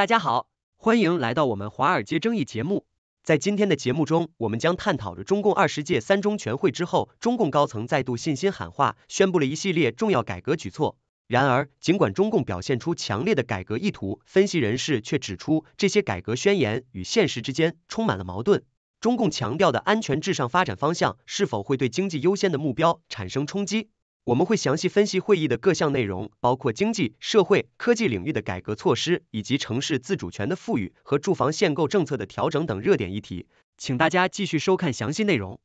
大家好，欢迎来到我们华尔街争议节目。在今天的节目中，我们将探讨着中共二十届三中全会之后，中共高层再度信心喊话，宣布了一系列重要改革举措。然而，尽管中共表现出强烈的改革意图，分析人士却指出，这些改革宣言与现实之间充满了矛盾。中共强调的安全至上发展方向，是否会对经济优先的目标产生冲击？我们会详细分析会议的各项内容，包括经济社会、科技领域的改革措施，以及城市自主权的赋予和住房限购政策的调整等热点议题。请大家继续收看详细内容。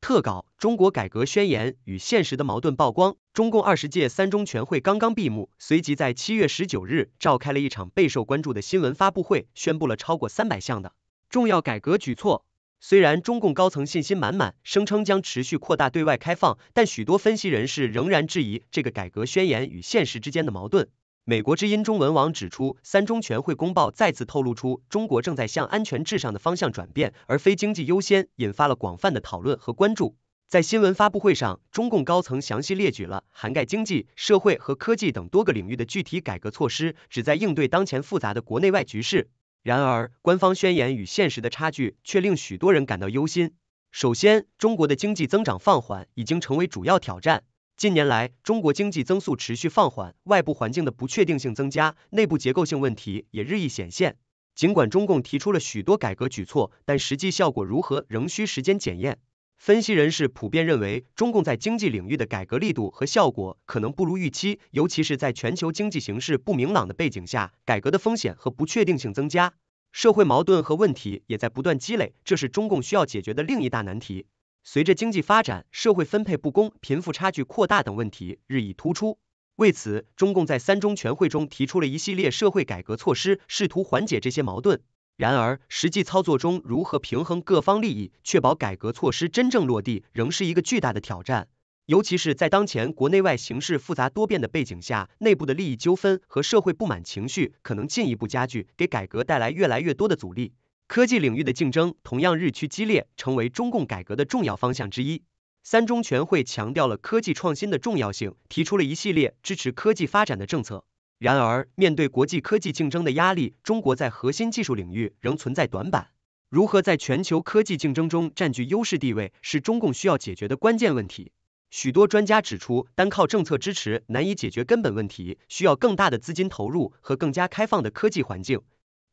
特稿：中国改革宣言与现实的矛盾曝光。中共二十届三中全会刚刚闭幕，随即在七月十九日召开了一场备受关注的新闻发布会，宣布了超过三百项的重要改革举措。虽然中共高层信心满满，声称将持续扩大对外开放，但许多分析人士仍然质疑这个改革宣言与现实之间的矛盾。美国之音中文网指出，三中全会公报再次透露出中国正在向安全至上的方向转变，而非经济优先，引发了广泛的讨论和关注。在新闻发布会上，中共高层详细列举了涵盖经济社会和科技等多个领域的具体改革措施，旨在应对当前复杂的国内外局势。然而，官方宣言与现实的差距却令许多人感到忧心。首先，中国的经济增长放缓已经成为主要挑战。近年来，中国经济增速持续放缓，外部环境的不确定性增加，内部结构性问题也日益显现。尽管中共提出了许多改革举措，但实际效果如何仍需时间检验。分析人士普遍认为，中共在经济领域的改革力度和效果可能不如预期，尤其是在全球经济形势不明朗的背景下，改革的风险和不确定性增加。社会矛盾和问题也在不断积累，这是中共需要解决的另一大难题。随着经济发展，社会分配不公、贫富差距扩大等问题日益突出。为此，中共在三中全会中提出了一系列社会改革措施，试图缓解这些矛盾。然而，实际操作中如何平衡各方利益，确保改革措施真正落地，仍是一个巨大的挑战。尤其是在当前国内外形势复杂多变的背景下，内部的利益纠纷和社会不满情绪可能进一步加剧，给改革带来越来越多的阻力。科技领域的竞争同样日趋激烈，成为中共改革的重要方向之一。三中全会强调了科技创新的重要性，提出了一系列支持科技发展的政策。然而，面对国际科技竞争的压力，中国在核心技术领域仍存在短板。如何在全球科技竞争中占据优势地位，是中共需要解决的关键问题。许多专家指出，单靠政策支持难以解决根本问题，需要更大的资金投入和更加开放的科技环境。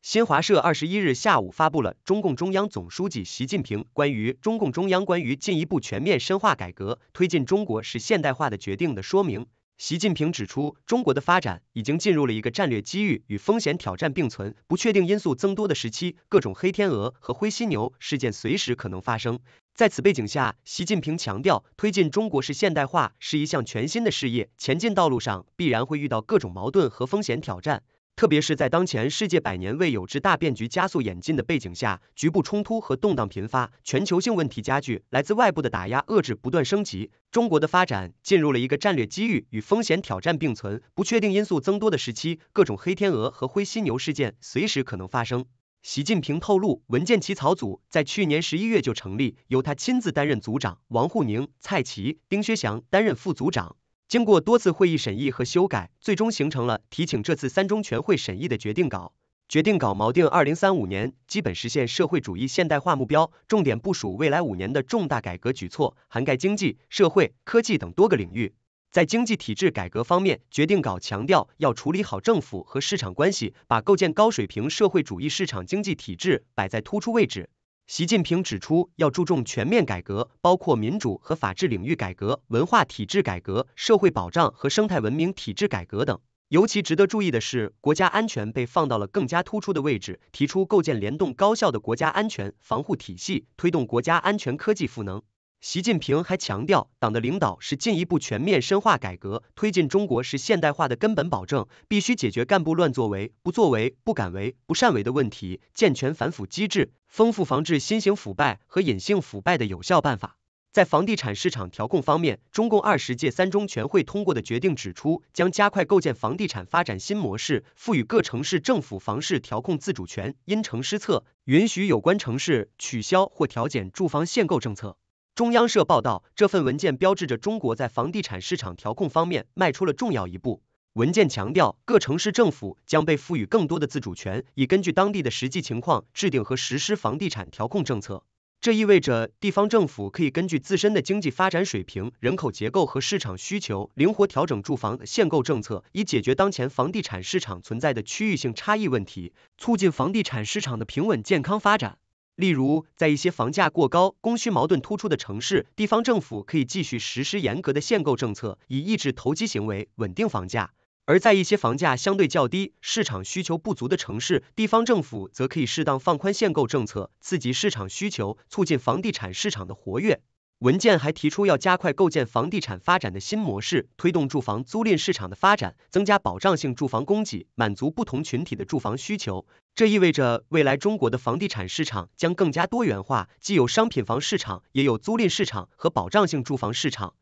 新华社二十一日下午发布了中共中央总书记习近平关于《中共中央关于进一步全面深化改革推进中国式现代化的决定》的说明。习近平指出，中国的发展已经进入了一个战略机遇与风险挑战并存、不确定因素增多的时期，各种黑天鹅和灰犀牛事件随时可能发生。在此背景下，习近平强调，推进中国式现代化是一项全新的事业，前进道路上必然会遇到各种矛盾和风险挑战。特别是在当前世界百年未有之大变局加速演进的背景下，局部冲突和动荡频发，全球性问题加剧，来自外部的打压遏制不断升级，中国的发展进入了一个战略机遇与风险挑战并存、不确定因素增多的时期，各种黑天鹅和灰犀牛事件随时可能发生。习近平透露，文件起草组在去年十一月就成立，由他亲自担任组长，王沪宁、蔡奇、丁薛祥担任副组长。经过多次会议审议和修改，最终形成了提请这次三中全会审议的决定稿。决定稿锚定二零三五年基本实现社会主义现代化目标，重点部署未来五年的重大改革举措，涵盖经济、社会、科技等多个领域。在经济体制改革方面，决定稿强调要处理好政府和市场关系，把构建高水平社会主义市场经济体制摆在突出位置。习近平指出，要注重全面改革，包括民主和法治领域改革、文化体制改革、社会保障和生态文明体制改革等。尤其值得注意的是，国家安全被放到了更加突出的位置，提出构建联动高效的国家安全防护体系，推动国家安全科技赋能。习近平还强调，党的领导是进一步全面深化改革、推进中国式现代化的根本保证，必须解决干部乱作为、不作为、不敢为、不善为的问题，健全反腐机制，丰富防治新型腐败和隐性腐败的有效办法。在房地产市场调控方面，中共二十届三中全会通过的决定指出，将加快构建房地产发展新模式，赋予各城市政府房市调控自主权，因城施策，允许有关城市取消或调减住房限购政策。中央社报道，这份文件标志着中国在房地产市场调控方面迈出了重要一步。文件强调，各城市政府将被赋予更多的自主权，以根据当地的实际情况制定和实施房地产调控政策。这意味着地方政府可以根据自身的经济发展水平、人口结构和市场需求，灵活调整住房限购政策，以解决当前房地产市场存在的区域性差异问题，促进房地产市场的平稳健康发展。例如，在一些房价过高、供需矛盾突出的城市，地方政府可以继续实施严格的限购政策，以抑制投机行为，稳定房价；而在一些房价相对较低、市场需求不足的城市，地方政府则可以适当放宽限购政策，刺激市场需求，促进房地产市场的活跃。文件还提出要加快构建房地产发展的新模式，推动住房租赁市场的发展，增加保障性住房供给，满足不同群体的住房需求。这意味着未来中国的房地产市场将更加多元化，既有商品房市场，也有租赁市场和保障性住房市场。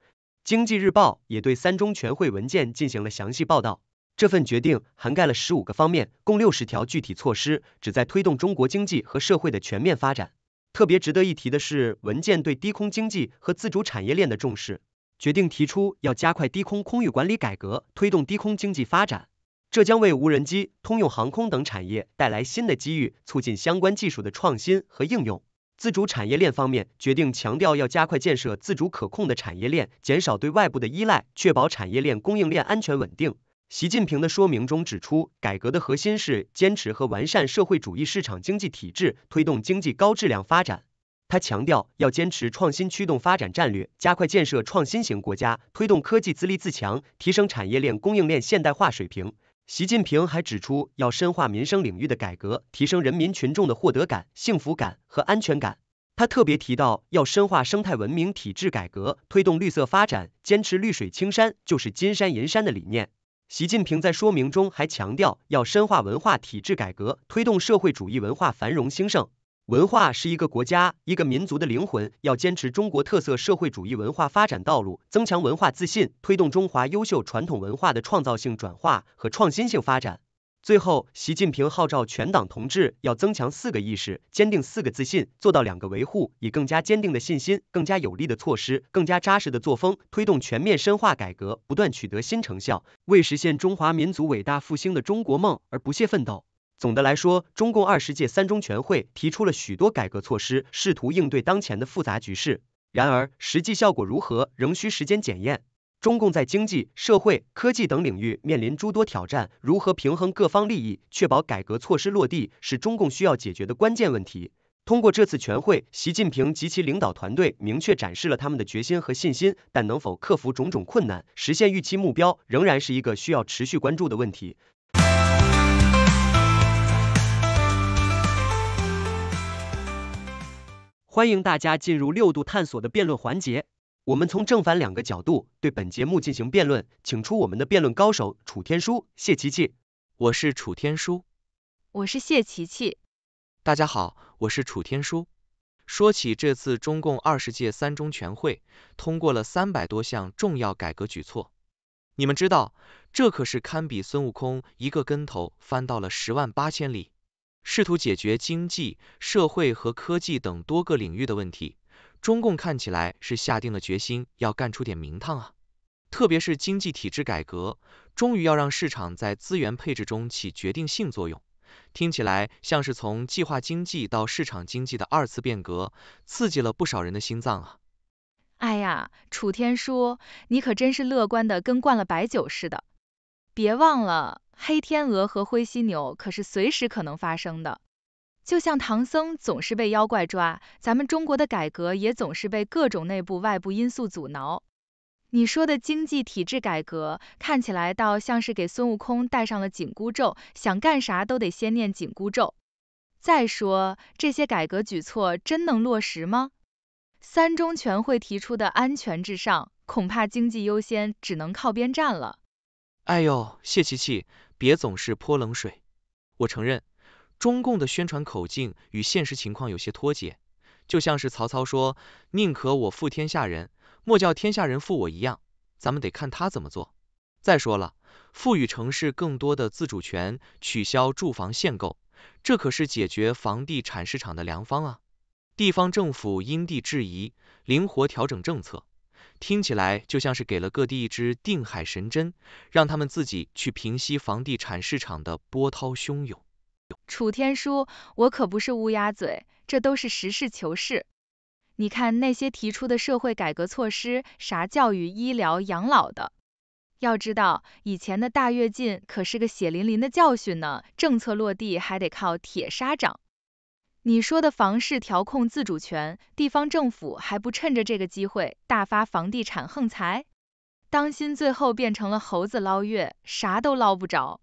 经济日报也对三中全会文件进行了详细报道。这份决定涵盖了十五个方面，共六十条具体措施，旨在推动中国经济和社会的全面发展。特别值得一提的是，文件对低空经济和自主产业链的重视。决定提出要加快低空空域管理改革，推动低空经济发展。这将为无人机、通用航空等产业带来新的机遇，促进相关技术的创新和应用。自主产业链方面，决定强调要加快建设自主可控的产业链，减少对外部的依赖，确保产业链供应链安全稳定。习近平的说明中指出，改革的核心是坚持和完善社会主义市场经济体制，推动经济高质量发展。他强调要坚持创新驱动发展战略，加快建设创新型国家，推动科技自立自强，提升产业链、供应链现代化水平。习近平还指出，要深化民生领域的改革，提升人民群众的获得感、幸福感和安全感。他特别提到，要深化生态文明体制改革，推动绿色发展，坚持绿水青山就是金山银山的理念。习近平在说明中还强调，要深化文化体制改革，推动社会主义文化繁荣兴盛。文化是一个国家、一个民族的灵魂，要坚持中国特色社会主义文化发展道路，增强文化自信，推动中华优秀传统文化的创造性转化和创新性发展。最后，习近平号召全党同志要增强四个意识，坚定四个自信，做到两个维护，以更加坚定的信心、更加有力的措施、更加扎实的作风，推动全面深化改革不断取得新成效，为实现中华民族伟大复兴的中国梦而不懈奋斗。总的来说，中共二十届三中全会提出了许多改革措施，试图应对当前的复杂局势。然而，实际效果如何，仍需时间检验。中共在经济、社会、科技等领域面临诸多挑战，如何平衡各方利益，确保改革措施落地，是中共需要解决的关键问题。通过这次全会，习近平及其领导团队明确展示了他们的决心和信心，但能否克服种种困难，实现预期目标，仍然是一个需要持续关注的问题。欢迎大家进入六度探索的辩论环节。我们从正反两个角度对本节目进行辩论，请出我们的辩论高手楚天舒、谢琪琪。我是楚天舒，我是谢琪琪。大家好，我是楚天舒。说起这次中共二十届三中全会通过了三百多项重要改革举措，你们知道，这可是堪比孙悟空一个跟头翻到了十万八千里，试图解决经济社会和科技等多个领域的问题。中共看起来是下定了决心，要干出点名堂啊！特别是经济体制改革，终于要让市场在资源配置中起决定性作用，听起来像是从计划经济到市场经济的二次变革，刺激了不少人的心脏啊！哎呀，楚天舒，你可真是乐观的跟灌了白酒似的，别忘了黑天鹅和灰犀牛可是随时可能发生的。就像唐僧总是被妖怪抓，咱们中国的改革也总是被各种内部、外部因素阻挠。你说的经济体制改革，看起来倒像是给孙悟空戴上了紧箍咒，想干啥都得先念紧箍咒。再说，这些改革举措真能落实吗？三中全会提出的安全至上，恐怕经济优先只能靠边站了。哎呦，谢琪琪，别总是泼冷水。我承认。中共的宣传口径与现实情况有些脱节，就像是曹操说“宁可我负天下人，莫叫天下人负我”一样，咱们得看他怎么做。再说了，赋予城市更多的自主权，取消住房限购，这可是解决房地产市场的良方啊！地方政府因地制宜，灵活调整政策，听起来就像是给了各地一支定海神针，让他们自己去平息房地产市场的波涛汹涌。楚天舒，我可不是乌鸦嘴，这都是实事求是。你看那些提出的社会改革措施，啥教育、医疗、养老的，要知道以前的大跃进可是个血淋淋的教训呢，政策落地还得靠铁砂掌。你说的房市调控自主权，地方政府还不趁着这个机会大发房地产横财？当心最后变成了猴子捞月，啥都捞不着。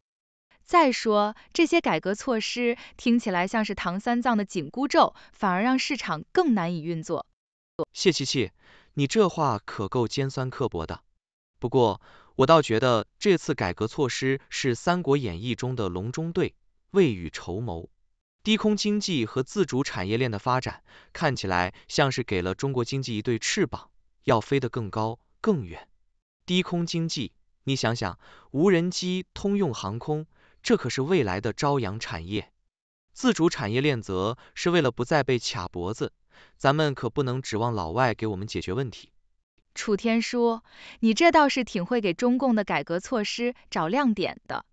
再说这些改革措施听起来像是唐三藏的紧箍咒，反而让市场更难以运作。谢琪琪，你这话可够尖酸刻薄的。不过我倒觉得这次改革措施是《三国演义》中的隆中对，未雨绸缪。低空经济和自主产业链的发展看起来像是给了中国经济一对翅膀，要飞得更高更远。低空经济，你想想，无人机、通用航空。这可是未来的朝阳产业，自主产业链则是为了不再被卡脖子。咱们可不能指望老外给我们解决问题。楚天舒，你这倒是挺会给中共的改革措施找亮点的。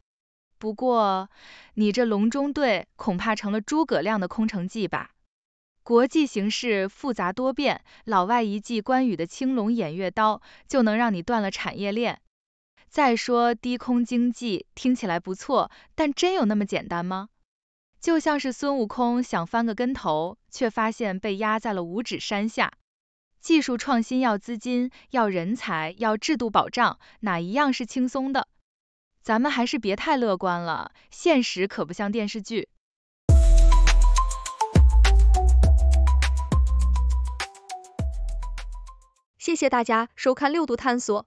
不过，你这隆中对恐怕成了诸葛亮的空城计吧？国际形势复杂多变，老外一记关羽的青龙偃月刀，就能让你断了产业链。再说低空经济听起来不错，但真有那么简单吗？就像是孙悟空想翻个跟头，却发现被压在了五指山下。技术创新要资金，要人才，要制度保障，哪一样是轻松的？咱们还是别太乐观了，现实可不像电视剧。谢谢大家收看六度探索。